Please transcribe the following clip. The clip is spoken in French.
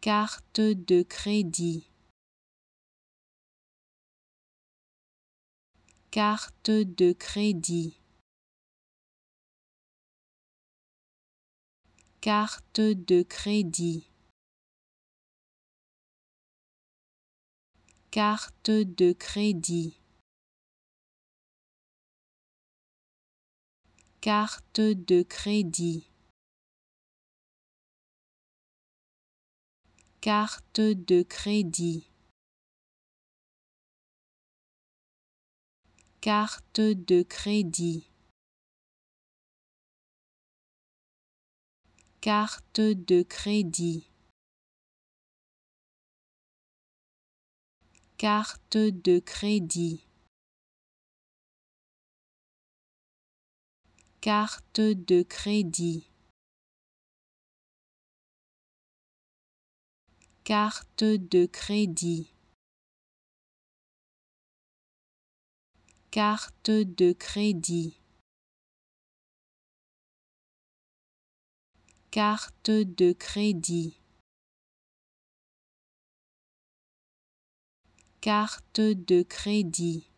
carte de crédit carte de crédit carte de crédit carte de crédit carte de crédit carte de crédit carte de crédit carte de crédit carte de crédit carte de crédit carte de crédit carte de crédit carte de crédit carte de crédit